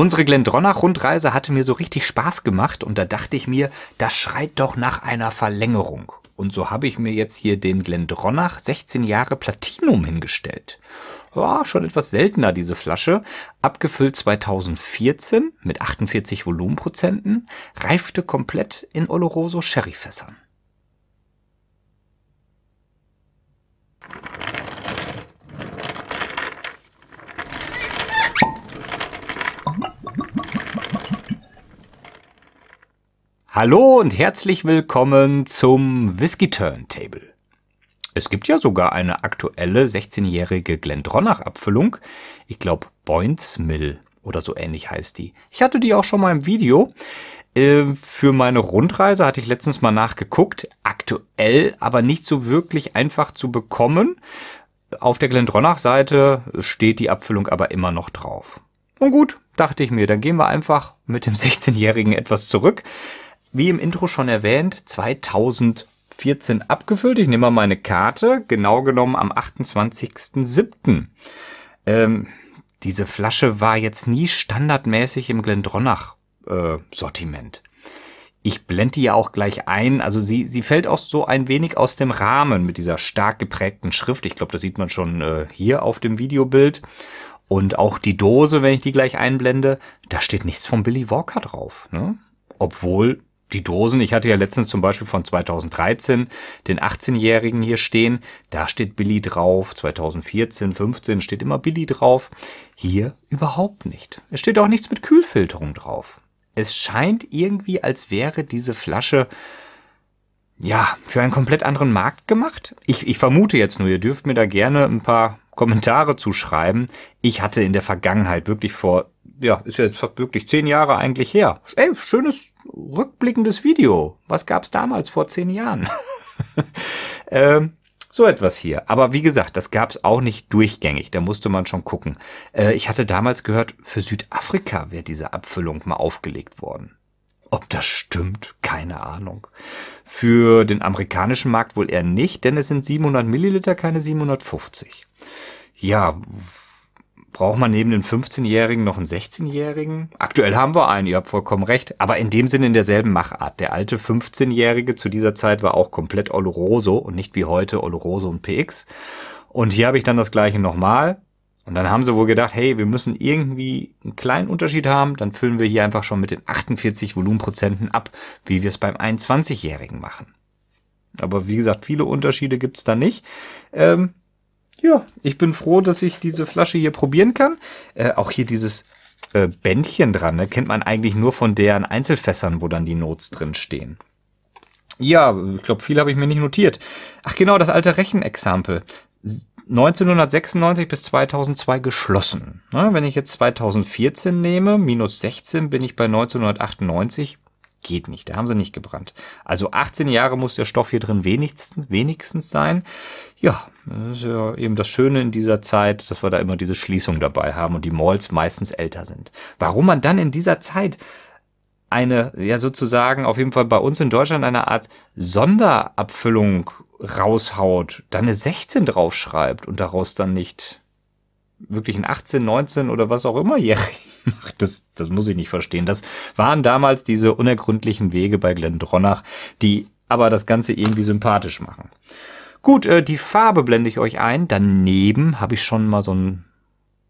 Unsere Glendronach-Rundreise hatte mir so richtig Spaß gemacht und da dachte ich mir, das schreit doch nach einer Verlängerung. Und so habe ich mir jetzt hier den Glendronach 16 Jahre Platinum hingestellt. War schon etwas seltener diese Flasche. Abgefüllt 2014 mit 48 Volumenprozenten, reifte komplett in Oloroso Sherryfässern. Hallo und herzlich willkommen zum Whisky Turntable. Es gibt ja sogar eine aktuelle 16-jährige Glendronach-Abfüllung. Ich glaube, Boints Mill oder so ähnlich heißt die. Ich hatte die auch schon mal im Video. Äh, für meine Rundreise hatte ich letztens mal nachgeguckt. Aktuell, aber nicht so wirklich einfach zu bekommen. Auf der Glendronach-Seite steht die Abfüllung aber immer noch drauf. Und gut, dachte ich mir, dann gehen wir einfach mit dem 16-Jährigen etwas zurück wie im Intro schon erwähnt, 2014 abgefüllt. Ich nehme mal meine Karte, genau genommen am 28.07. Ähm, diese Flasche war jetzt nie standardmäßig im Glendronach äh, Sortiment. Ich blende die ja auch gleich ein. Also sie, sie fällt auch so ein wenig aus dem Rahmen mit dieser stark geprägten Schrift. Ich glaube, das sieht man schon äh, hier auf dem Videobild. Und auch die Dose, wenn ich die gleich einblende, da steht nichts von Billy Walker drauf. Ne? Obwohl die Dosen, ich hatte ja letztens zum Beispiel von 2013 den 18-Jährigen hier stehen, da steht Billy drauf, 2014, 15 steht immer Billy drauf, hier überhaupt nicht. Es steht auch nichts mit Kühlfilterung drauf. Es scheint irgendwie, als wäre diese Flasche ja, für einen komplett anderen Markt gemacht. Ich, ich vermute jetzt nur, ihr dürft mir da gerne ein paar Kommentare zuschreiben. Ich hatte in der Vergangenheit wirklich vor ja, ist ja jetzt wirklich zehn Jahre eigentlich her. Ey, schönes rückblickendes Video. Was gab's damals vor zehn Jahren? ähm, so etwas hier. Aber wie gesagt, das gab's auch nicht durchgängig. Da musste man schon gucken. Äh, ich hatte damals gehört, für Südafrika wäre diese Abfüllung mal aufgelegt worden. Ob das stimmt, keine Ahnung. Für den amerikanischen Markt wohl eher nicht, denn es sind 700 Milliliter, keine 750. Ja, Braucht man neben den 15-Jährigen noch einen 16-Jährigen? Aktuell haben wir einen, ihr habt vollkommen recht, aber in dem Sinne in derselben Machart. Der alte 15-Jährige zu dieser Zeit war auch komplett Oloroso und nicht wie heute Oloroso und PX. Und hier habe ich dann das gleiche nochmal. Und dann haben sie wohl gedacht, hey, wir müssen irgendwie einen kleinen Unterschied haben, dann füllen wir hier einfach schon mit den 48 Volumenprozenten ab, wie wir es beim 21-Jährigen machen. Aber wie gesagt, viele Unterschiede gibt's da nicht. Ähm, ja, ich bin froh, dass ich diese Flasche hier probieren kann. Äh, auch hier dieses äh, Bändchen dran, ne, kennt man eigentlich nur von deren Einzelfässern, wo dann die Notes drin stehen. Ja, ich glaube, viel habe ich mir nicht notiert. Ach genau, das alte Rechenexampel. 1996 bis 2002 geschlossen. Ne, wenn ich jetzt 2014 nehme, minus 16, bin ich bei 1998 geht nicht. Da haben sie nicht gebrannt. Also 18 Jahre muss der Stoff hier drin wenigstens, wenigstens sein. Ja, das ist ja eben das Schöne in dieser Zeit, dass wir da immer diese Schließung dabei haben und die Malls meistens älter sind. Warum man dann in dieser Zeit eine, ja sozusagen auf jeden Fall bei uns in Deutschland eine Art Sonderabfüllung raushaut, dann eine 16 draufschreibt und daraus dann nicht wirklich ein 18, 19 oder was auch immer jährig macht. Das, das muss ich nicht verstehen. Das waren damals diese unergründlichen Wege bei Glendronach, die aber das Ganze irgendwie sympathisch machen. Gut, äh, die Farbe blende ich euch ein. Daneben habe ich schon mal so einen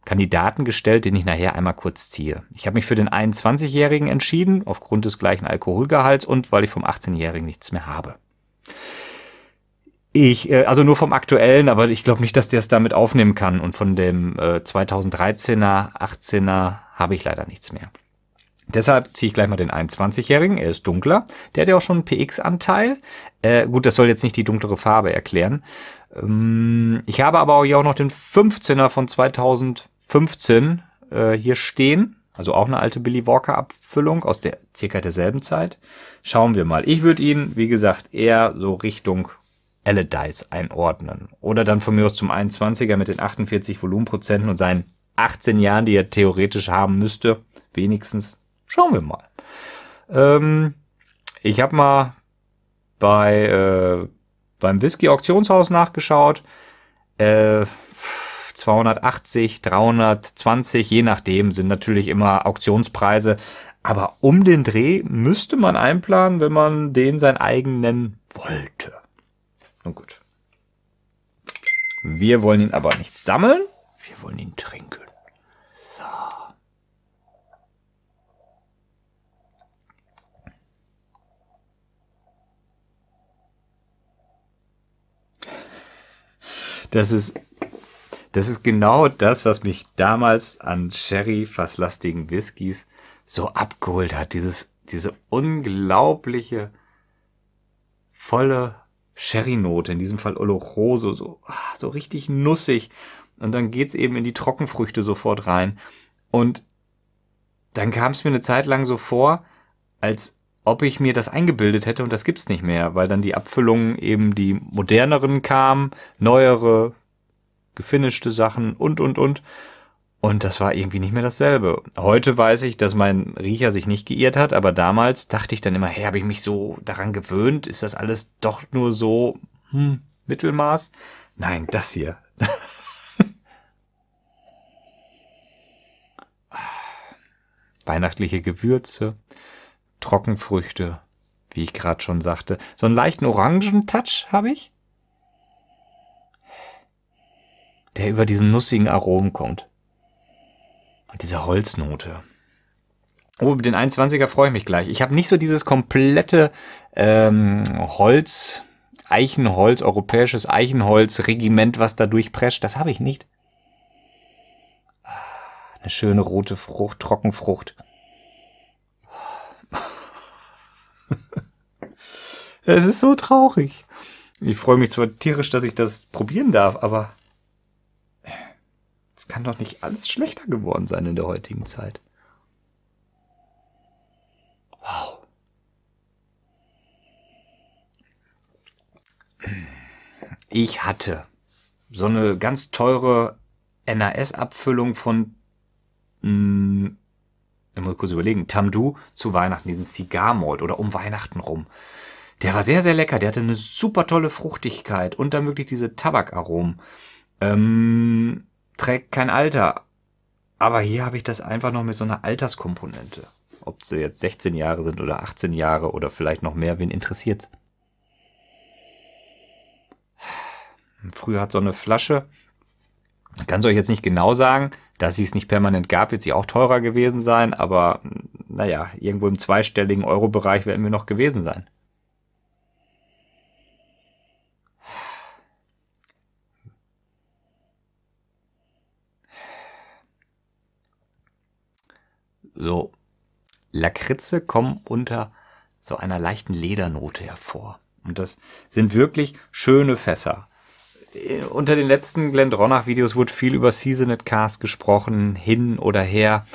Kandidaten gestellt, den ich nachher einmal kurz ziehe. Ich habe mich für den 21-Jährigen entschieden, aufgrund des gleichen Alkoholgehalts und weil ich vom 18-Jährigen nichts mehr habe. Ich, äh, also nur vom aktuellen, aber ich glaube nicht, dass der es damit aufnehmen kann. Und von dem äh, 2013er, 18er habe ich leider nichts mehr. Deshalb ziehe ich gleich mal den 21-Jährigen, er ist dunkler. Der hat ja auch schon einen PX-Anteil. Äh, gut, das soll jetzt nicht die dunklere Farbe erklären. Ähm, ich habe aber auch noch den 15er von 2015 äh, hier stehen. Also auch eine alte Billy Walker-Abfüllung aus der circa derselben Zeit. Schauen wir mal. Ich würde ihn, wie gesagt, eher so Richtung Allardyce einordnen. Oder dann von mir aus zum 21er mit den 48 Volumenprozenten und seinen 18 Jahren, die er theoretisch haben müsste. Wenigstens. Schauen wir mal. Ähm, ich habe mal bei äh, beim Whisky Auktionshaus nachgeschaut. Äh, 280, 320, je nachdem, sind natürlich immer Auktionspreise. Aber um den Dreh müsste man einplanen, wenn man den sein eigen nennen wollte. Nun gut. Wir wollen ihn aber nicht sammeln. Wir wollen ihn trinken. So. Das ist, das ist genau das, was mich damals an Sherry, fasslastigen Whiskys so abgeholt hat. Dieses, diese unglaubliche, volle Sherry-Note, in diesem Fall Oloroso, so, ah, so richtig nussig. Und dann geht's eben in die Trockenfrüchte sofort rein. Und dann kam es mir eine Zeit lang so vor, als ob ich mir das eingebildet hätte und das gibt's nicht mehr, weil dann die Abfüllungen eben die moderneren kamen, neuere, gefinischte Sachen und und und. Und das war irgendwie nicht mehr dasselbe. Heute weiß ich, dass mein Riecher sich nicht geirrt hat, aber damals dachte ich dann immer, hey, habe ich mich so daran gewöhnt? Ist das alles doch nur so hm, Mittelmaß? Nein, das hier. Weihnachtliche Gewürze, Trockenfrüchte, wie ich gerade schon sagte. So einen leichten Orangentouch habe ich, der über diesen nussigen Aromen kommt. Und Diese Holznote. Oh, den 21er freue ich mich gleich. Ich habe nicht so dieses komplette ähm, Holz, Eichenholz, europäisches Eichenholz-Regiment, was da durchprescht. Das habe ich nicht. Ah, eine schöne rote Frucht, Trockenfrucht. Es ist so traurig. Ich freue mich zwar tierisch, dass ich das probieren darf, aber es kann doch nicht alles schlechter geworden sein in der heutigen Zeit. Wow. Ich hatte so eine ganz teure NAS-Abfüllung von, mh, hm, ich muss kurz überlegen, Tamdu zu Weihnachten, diesen Zigarmalt oder um Weihnachten rum. Der war sehr, sehr lecker. Der hatte eine super tolle Fruchtigkeit und dann wirklich diese Tabakaromen. Ähm, trägt kein Alter. Aber hier habe ich das einfach noch mit so einer Alterskomponente. Ob sie jetzt 16 Jahre sind oder 18 Jahre oder vielleicht noch mehr, wen interessiert's? Früher hat so eine Flasche, kann es euch jetzt nicht genau sagen, dass sie es nicht permanent gab, wird sie auch teurer gewesen sein, aber naja, irgendwo im zweistelligen Euro-Bereich werden wir noch gewesen sein. So, Lakritze kommen unter so einer leichten Ledernote hervor. Und das sind wirklich schöne Fässer. Äh, unter den letzten Glendronach-Videos wurde viel über Seasoned Cars gesprochen, hin oder her.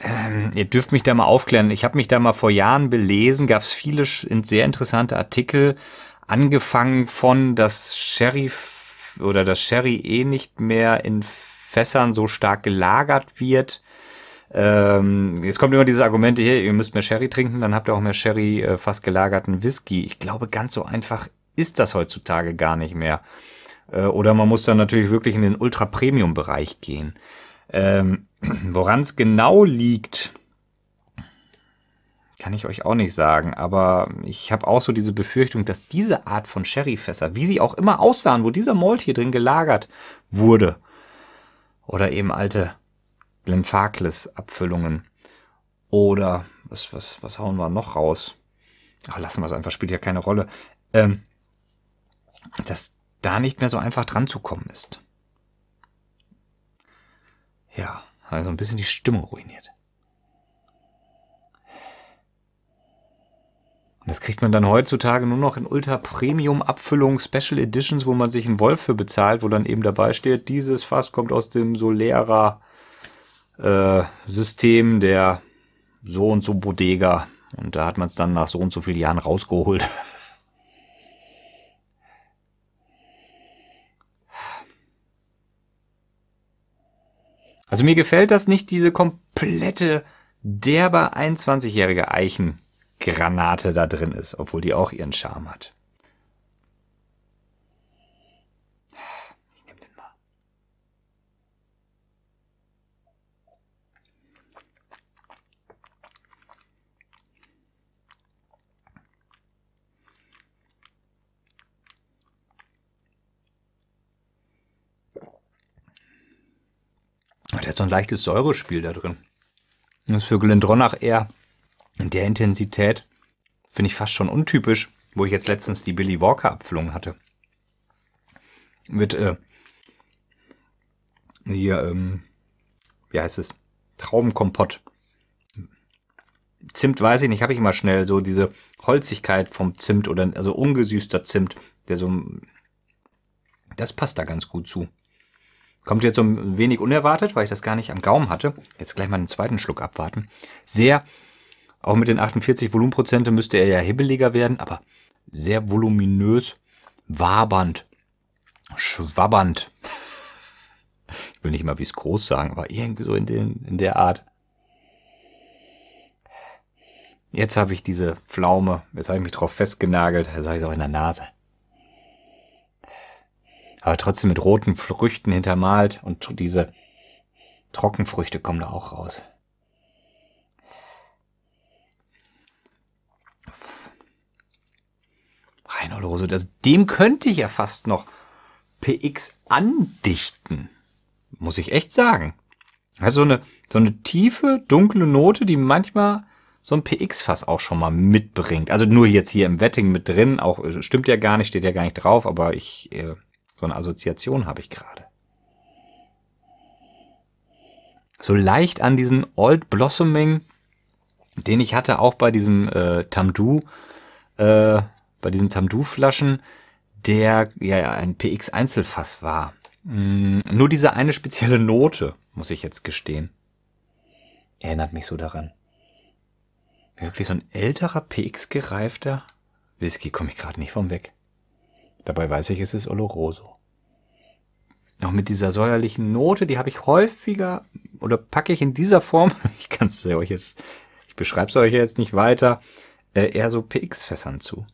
Ähm, ihr dürft mich da mal aufklären. Ich habe mich da mal vor Jahren belesen, gab es viele sehr interessante Artikel, angefangen von, dass Sherry oder dass Sherry eh nicht mehr in Fässern so stark gelagert wird, ähm, jetzt kommt immer dieses Argument, hier, ihr müsst mehr Sherry trinken, dann habt ihr auch mehr Sherry äh, fast gelagerten Whisky. Ich glaube, ganz so einfach ist das heutzutage gar nicht mehr. Äh, oder man muss dann natürlich wirklich in den Ultra-Premium-Bereich gehen. Ähm, Woran es genau liegt, kann ich euch auch nicht sagen, aber ich habe auch so diese Befürchtung, dass diese Art von Sherry-Fässer, wie sie auch immer aussahen, wo dieser Malt hier drin gelagert wurde, oder eben alte Glenfarclas-Abfüllungen. Oder was, was, was hauen wir noch raus? Ach, lassen wir es einfach, spielt ja keine Rolle. Ähm, dass da nicht mehr so einfach dran zu kommen ist. Ja, also ein bisschen die Stimmung ruiniert. Und das kriegt man dann heutzutage nur noch in Ultra Premium Abfüllung Special Editions, wo man sich einen Wolf für bezahlt, wo dann eben dabei steht, dieses Fass kommt aus dem Solera äh, System der so und so Bodega. Und da hat man es dann nach so und so vielen Jahren rausgeholt. Also mir gefällt das nicht, diese komplette derbe 21-jährige Eichengranate da drin ist, obwohl die auch ihren Charme hat. Der hat so ein leichtes Säurespiel da drin. Das ist für Glendronach eher in der Intensität, finde ich fast schon untypisch, wo ich jetzt letztens die Billy Walker Abfüllung hatte. Mit, äh, hier, ähm, wie heißt es? Traubenkompott. Zimt weiß ich nicht, habe ich immer schnell so diese Holzigkeit vom Zimt oder also ungesüßter Zimt, der so das passt da ganz gut zu kommt jetzt so ein wenig unerwartet, weil ich das gar nicht am Gaumen hatte. Jetzt gleich mal einen zweiten Schluck abwarten. Sehr, auch mit den 48 Volumenprozente müsste er ja hibbeliger werden, aber sehr voluminös, wabernd, schwabbernd. Ich will nicht mal wie es groß sagen, aber irgendwie so in, den, in der Art. Jetzt habe ich diese Pflaume, jetzt habe ich mich drauf festgenagelt, jetzt habe ich es auch in der Nase aber trotzdem mit roten Früchten hintermalt und diese Trockenfrüchte kommen da auch raus. Reinhold Rose, das, dem könnte ich ja fast noch PX andichten. Muss ich echt sagen. Also so eine, so eine tiefe, dunkle Note, die manchmal so ein PX-Fass auch schon mal mitbringt. Also nur jetzt hier im Wetting mit drin, auch äh, stimmt ja gar nicht, steht ja gar nicht drauf, aber ich äh, so eine Assoziation habe ich gerade. So leicht an diesen Old Blossoming, den ich hatte, auch bei diesem äh, Tamdu, äh, bei diesen Tamdu-Flaschen, der ja ein PX-Einzelfass war. Mm, nur diese eine spezielle Note, muss ich jetzt gestehen. Erinnert mich so daran. Wirklich so ein älterer, PX-gereifter Whisky komme ich gerade nicht vom weg. Dabei weiß ich, es ist Oloroso. Auch mit dieser säuerlichen Note, die habe ich häufiger oder packe ich in dieser Form, ich kann es euch jetzt, ich beschreibe es euch jetzt nicht weiter, äh, eher so PX-Fässern zu.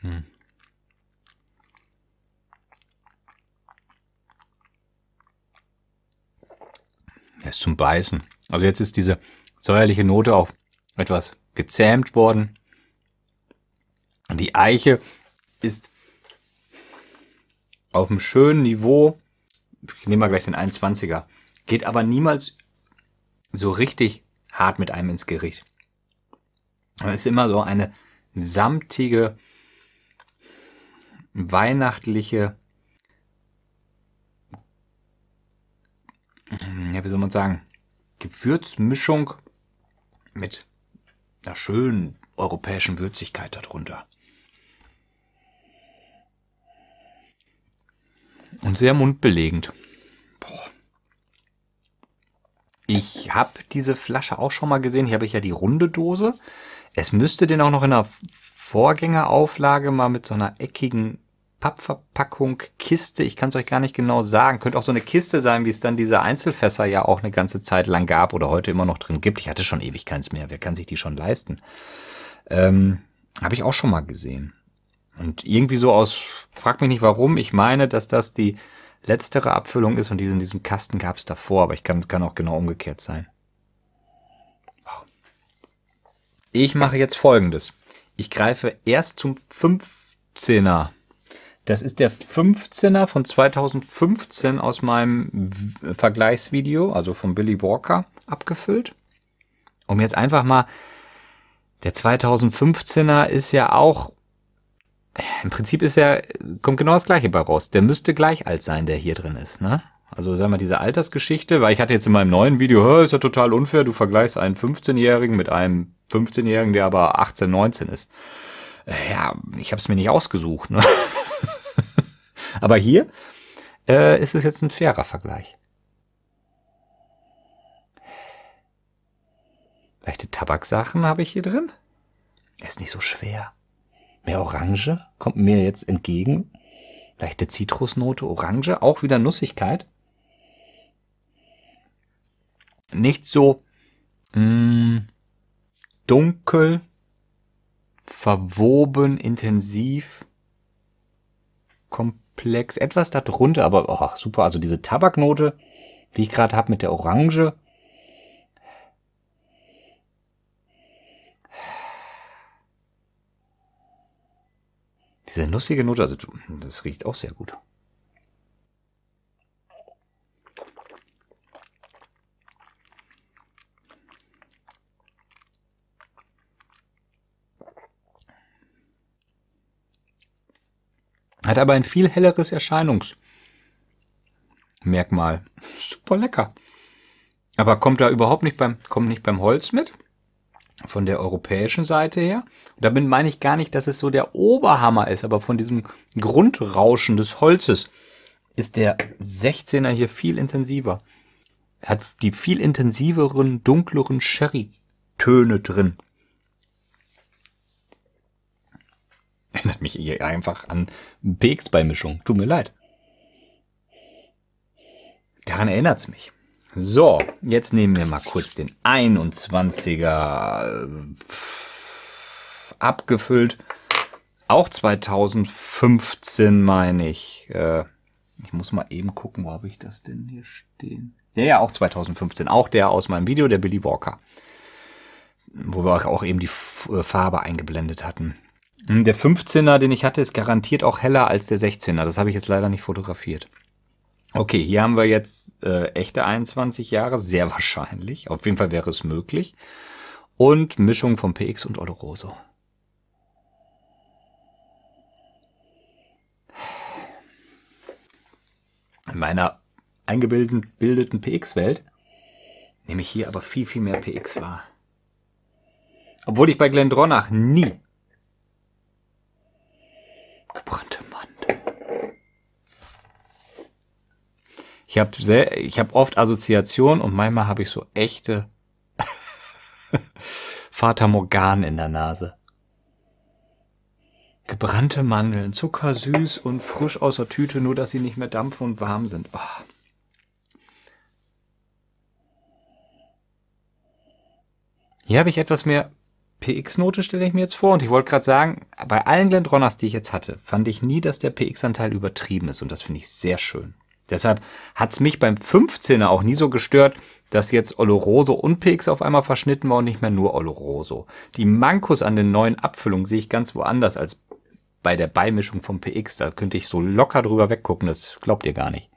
Hm. Er ist zum Beißen. Also jetzt ist diese säuerliche Note auch etwas gezähmt worden. Die Eiche ist auf einem schönen Niveau. Ich nehme mal gleich den 21er. Geht aber niemals so richtig hart mit einem ins Gericht. Es ist immer so eine samtige, weihnachtliche, ja, wie soll man sagen, Gewürzmischung mit einer schönen europäischen Würzigkeit darunter. Und sehr mundbelegend. Boah. Ich habe diese Flasche auch schon mal gesehen. Hier habe ich ja die runde Dose. Es müsste den auch noch in der Vorgängerauflage mal mit so einer eckigen Pappverpackung, Kiste, ich kann es euch gar nicht genau sagen. Könnte auch so eine Kiste sein, wie es dann diese Einzelfässer ja auch eine ganze Zeit lang gab oder heute immer noch drin gibt. Ich hatte schon ewig keins mehr. Wer kann sich die schon leisten? Ähm, Habe ich auch schon mal gesehen. Und irgendwie so aus, frag mich nicht warum, ich meine, dass das die letztere Abfüllung ist und diese in diesem Kasten gab es davor, aber ich kann, kann auch genau umgekehrt sein. Wow. Ich mache jetzt folgendes. Ich greife erst zum 15er das ist der 15er von 2015 aus meinem Vergleichsvideo, also von Billy Walker, abgefüllt. Um jetzt einfach mal, der 2015er ist ja auch, im Prinzip ist ja, kommt genau das gleiche bei raus. Der müsste gleich alt sein, der hier drin ist, ne? Also sagen wir diese Altersgeschichte, weil ich hatte jetzt in meinem neuen Video, ist ja total unfair, du vergleichst einen 15-Jährigen mit einem 15-Jährigen, der aber 18, 19 ist. Äh, ja, ich habe es mir nicht ausgesucht. Ne? Aber hier äh, ist es jetzt ein fairer Vergleich. Leichte Tabaksachen habe ich hier drin. Ist nicht so schwer. Mehr Orange kommt mir jetzt entgegen. Leichte Zitrusnote, Orange, auch wieder Nussigkeit. Nicht so mh, mm, dunkel, verwoben, intensiv, komplett Plex, etwas darunter, aber oh, super. Also diese Tabaknote, die ich gerade habe mit der Orange. Diese nussige Note, also das riecht auch sehr gut. Hat aber ein viel helleres Erscheinungsmerkmal. Super lecker. Aber kommt da überhaupt nicht beim, kommt nicht beim Holz mit? Von der europäischen Seite her. Und damit meine ich gar nicht, dass es so der Oberhammer ist, aber von diesem Grundrauschen des Holzes ist der 16er hier viel intensiver. Er hat die viel intensiveren, dunkleren Sherry-Töne drin. erinnert mich hier einfach an PX-Beimischung. Tut mir leid. Daran erinnert es mich. So, jetzt nehmen wir mal kurz den 21er äh, abgefüllt. Auch 2015 meine ich. Äh, ich muss mal eben gucken, wo habe ich das denn hier stehen? Ja, ja, auch 2015. Auch der aus meinem Video, der Billy Walker. Wo wir auch eben die äh, Farbe eingeblendet hatten. Hm, der 15er, den ich hatte, ist garantiert auch heller als der 16er. Das habe ich jetzt leider nicht fotografiert. Okay, hier haben wir jetzt äh, echte 21 Jahre, sehr wahrscheinlich. Auf jeden Fall wäre es möglich. Und Mischung von PX und Oloroso. In meiner eingebildeten PX-Welt nehme ich hier aber viel, viel mehr PX wahr. Obwohl ich bei Glendronach nie Ich habe sehr, ich habe oft Assoziationen und manchmal habe ich so echte Vater Morgan in der Nase. Gebrannte Mandeln, zuckersüß und frisch aus der Tüte, nur dass sie nicht mehr dampfen und warm sind. Oh. Hier habe ich etwas mehr PX-Note, stelle ich mir jetzt vor. Und ich wollte gerade sagen, bei allen Glendronners, die ich jetzt hatte, fand ich nie, dass der PX-Anteil übertrieben ist. Und das finde ich sehr schön. Deshalb hat es mich beim 15er auch nie so gestört, dass jetzt Oloroso und Pix auf einmal verschnitten war und nicht mehr nur Oloroso. Die Mankos an den neuen Abfüllungen sehe ich ganz woanders als bei der Beimischung vom PX. Da könnte ich so locker drüber weggucken, das glaubt ihr gar nicht.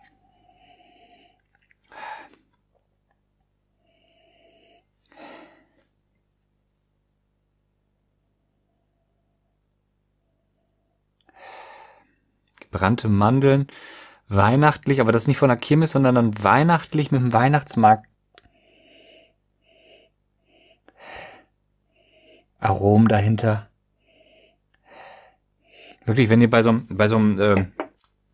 Gebrannte Mandeln weihnachtlich, aber das nicht von der Kirmes, sondern dann weihnachtlich mit dem Weihnachtsmarkt. Arom dahinter. Wirklich, wenn ihr bei so einem, bei so einem äh,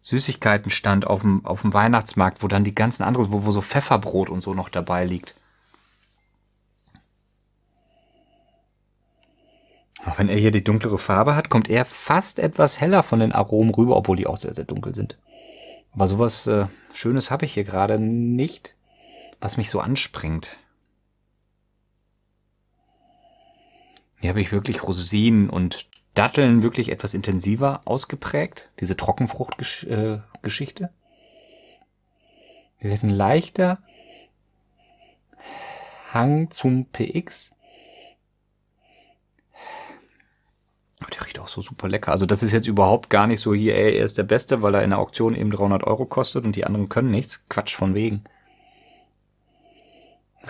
Süßigkeitenstand auf dem, auf dem Weihnachtsmarkt, wo dann die ganzen anderen, wo, wo so Pfefferbrot und so noch dabei liegt. wenn er hier die dunklere Farbe hat, kommt er fast etwas heller von den Aromen rüber, obwohl die auch sehr, sehr dunkel sind. Aber sowas äh, Schönes habe ich hier gerade nicht, was mich so anspringt. Hier habe ich wirklich Rosinen und Datteln wirklich etwas intensiver ausgeprägt, diese Trockenfruchtgeschichte. Äh, Sie hätten leichter Hang zum PX. Aber oh, der riecht auch so super lecker. Also das ist jetzt überhaupt gar nicht so hier, ey, er ist der Beste, weil er in der Auktion eben 300 Euro kostet und die anderen können nichts. Quatsch von wegen.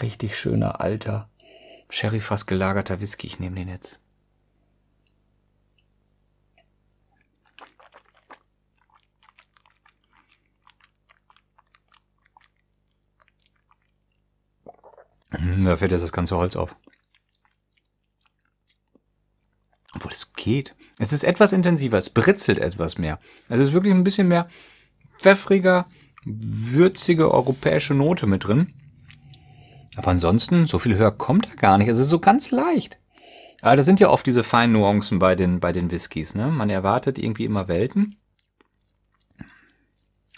Richtig schöner, alter, Sherryfass gelagerter Whisky. Ich nehme den jetzt. Hm, da fällt jetzt das ganze Holz auf. Obwohl es geht. Es ist etwas intensiver, es britzelt etwas mehr. Also es ist wirklich ein bisschen mehr pfeffriger, würzige europäische Note mit drin. Aber ansonsten, so viel höher kommt er gar nicht. Es ist so ganz leicht. Aber da sind ja oft diese feinen Nuancen bei den, bei den Whiskys. Ne? Man erwartet irgendwie immer Welten.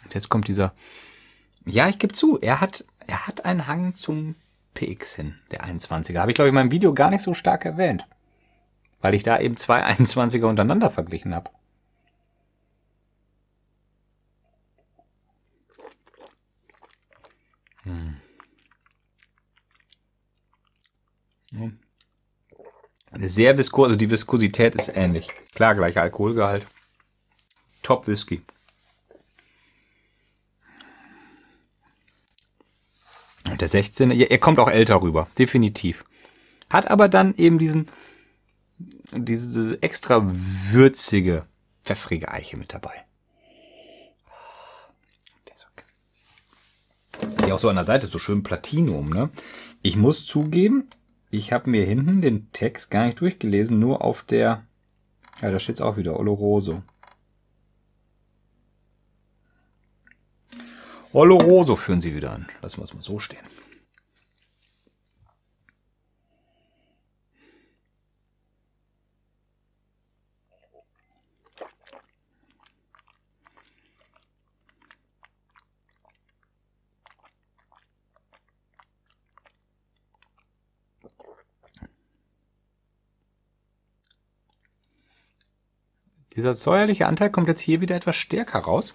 Und jetzt kommt dieser. Ja, ich gebe zu, er hat, er hat einen Hang zum PX hin, der 21er. Habe ich, glaube ich, in meinem Video gar nicht so stark erwähnt weil ich da eben zwei 21er untereinander verglichen habe. Hm. Sehr viskos, also die Viskosität ist ähnlich. Klar, gleicher Alkoholgehalt. Top Whisky. Und der 16er, er kommt auch älter rüber, definitiv. Hat aber dann eben diesen diese extra würzige, pfeffrige Eiche mit dabei. Die auch so an der Seite, so schön Platinum, ne? Ich muss zugeben, ich habe mir hinten den Text gar nicht durchgelesen, nur auf der, ja, da steht es auch wieder, Oloroso. Oloroso führen sie wieder an. Lassen wir es mal so stehen. Dieser säuerliche Anteil kommt jetzt hier wieder etwas stärker raus.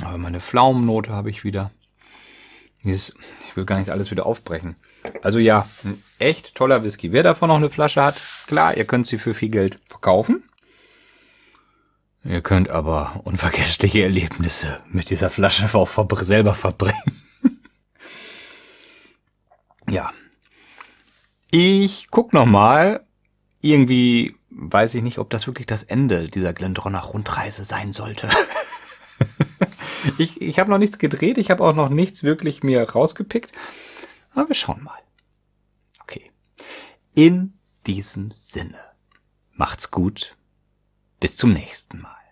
Aber meine Pflaumennote habe ich wieder. Dieses, ich will gar nicht alles wieder aufbrechen. Also ja, ein echt toller Whisky. Wer davon noch eine Flasche hat, klar, ihr könnt sie für viel Geld verkaufen. Ihr könnt aber unvergessliche Erlebnisse mit dieser Flasche auch selber verbringen. ja. Ich guck noch mal irgendwie weiß ich nicht, ob das wirklich das Ende dieser Glendronach-Rundreise sein sollte. ich ich habe noch nichts gedreht, ich habe auch noch nichts wirklich mir rausgepickt. Aber wir schauen mal. Okay. In diesem Sinne, macht's gut. Bis zum nächsten Mal.